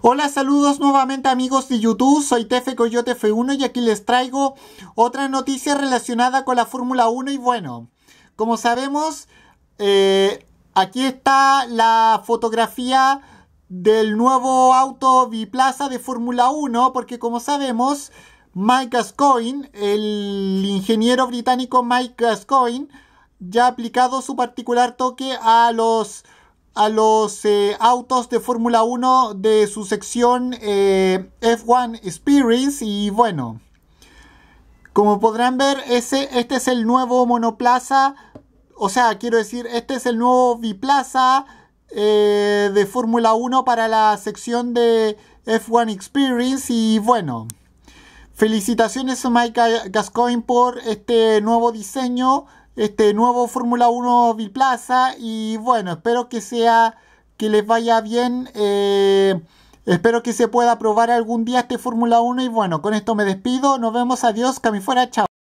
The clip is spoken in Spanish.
Hola, saludos nuevamente amigos de YouTube, soy Tefe Coyote F1 y aquí les traigo otra noticia relacionada con la Fórmula 1 y bueno, como sabemos, eh, aquí está la fotografía del nuevo auto biplaza de Fórmula 1 porque como sabemos, Mike Gascoigne, el ingeniero británico Mike Gascoyne, ya ha aplicado su particular toque a los a los eh, autos de Fórmula 1 de su sección eh, F1 Experience y bueno, como podrán ver, ese, este es el nuevo monoplaza, o sea, quiero decir, este es el nuevo biplaza eh, de Fórmula 1 para la sección de F1 Experience y bueno. Felicitaciones a Mike Gascoigne por este nuevo diseño este nuevo Fórmula 1 Biplaza y bueno, espero que sea que les vaya bien. Eh, espero que se pueda probar algún día este Fórmula 1 y bueno, con esto me despido. Nos vemos, adiós, cami fuera, chao.